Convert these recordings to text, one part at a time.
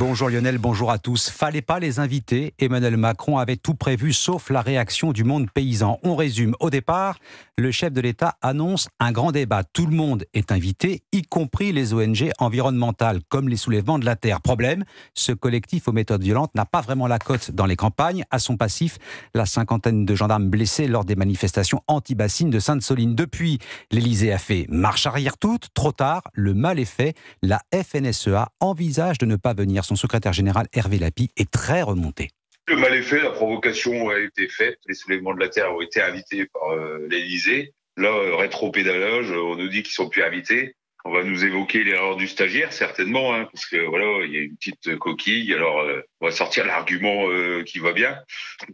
Bonjour Lionel, bonjour à tous. Fallait pas les inviter. Emmanuel Macron avait tout prévu sauf la réaction du monde paysan. On résume. Au départ, le chef de l'État annonce un grand débat. Tout le monde est invité, y compris les ONG environnementales, comme les soulèvements de la terre. Problème, ce collectif aux méthodes violentes n'a pas vraiment la cote dans les campagnes. À son passif, la cinquantaine de gendarmes blessés lors des manifestations anti-bassines de Sainte-Soline. Depuis, l'Élysée a fait marche arrière toute. Trop tard, le mal est fait. La FNSEA envisage de ne pas venir son secrétaire général Hervé Lapi, est très remonté. Le mal est fait, la provocation a été faite, les soulèvements de la terre ont été invités par euh, l'Elysée. Là, euh, rétro-pédalage, euh, on nous dit qu'ils sont plus invités. On va nous évoquer l'erreur du stagiaire, certainement, hein, parce que voilà, il y a une petite coquille. Alors, on va sortir l'argument qui va bien,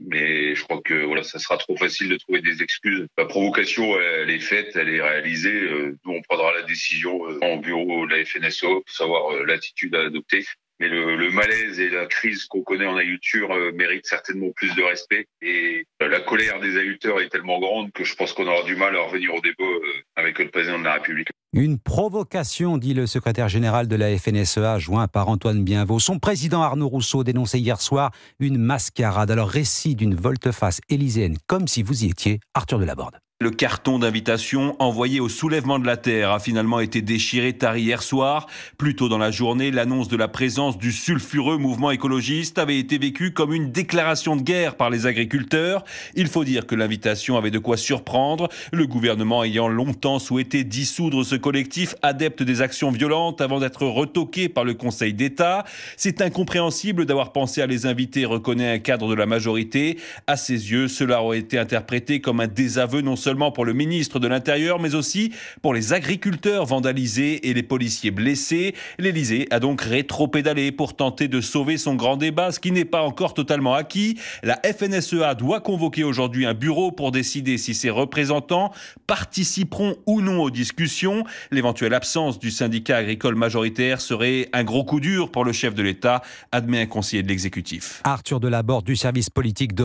mais je crois que voilà, ça sera trop facile de trouver des excuses. La provocation, elle est faite, elle est réalisée. nous, on prendra la décision en bureau de la FNSO pour savoir l'attitude à adopter. Mais le, malaise et la crise qu'on connaît en aïture euh, méritent certainement plus de respect. Et euh, la colère des ahuteurs est tellement grande que je pense qu'on aura du mal à revenir au débat euh, avec le président de la République. Une provocation, dit le secrétaire général de la FNSEA, joint par Antoine Bienveau. Son président Arnaud Rousseau dénonçait hier soir une mascarade. Alors récit d'une volte-face élyséenne, comme si vous y étiez, Arthur Delaborde. Le carton d'invitation envoyé au soulèvement de la Terre a finalement été déchiré tard hier soir. Plus tôt dans la journée, l'annonce de la présence du sulfureux mouvement écologiste avait été vécue comme une déclaration de guerre par les agriculteurs. Il faut dire que l'invitation avait de quoi surprendre, le gouvernement ayant longtemps souhaité dissoudre ce collectif adepte des actions violentes avant d'être retoqué par le Conseil d'État. C'est incompréhensible d'avoir pensé à les inviter, reconnaît un cadre de la majorité. À ses yeux, cela aurait été interprété comme un désaveu non seulement seulement pour le ministre de l'Intérieur, mais aussi pour les agriculteurs vandalisés et les policiers blessés. L'Élysée a donc rétro-pédalé pour tenter de sauver son grand débat, ce qui n'est pas encore totalement acquis. La FNSEA doit convoquer aujourd'hui un bureau pour décider si ses représentants participeront ou non aux discussions. L'éventuelle absence du syndicat agricole majoritaire serait un gros coup dur pour le chef de l'État, admet un conseiller de l'exécutif. Arthur Delaborde du service politique de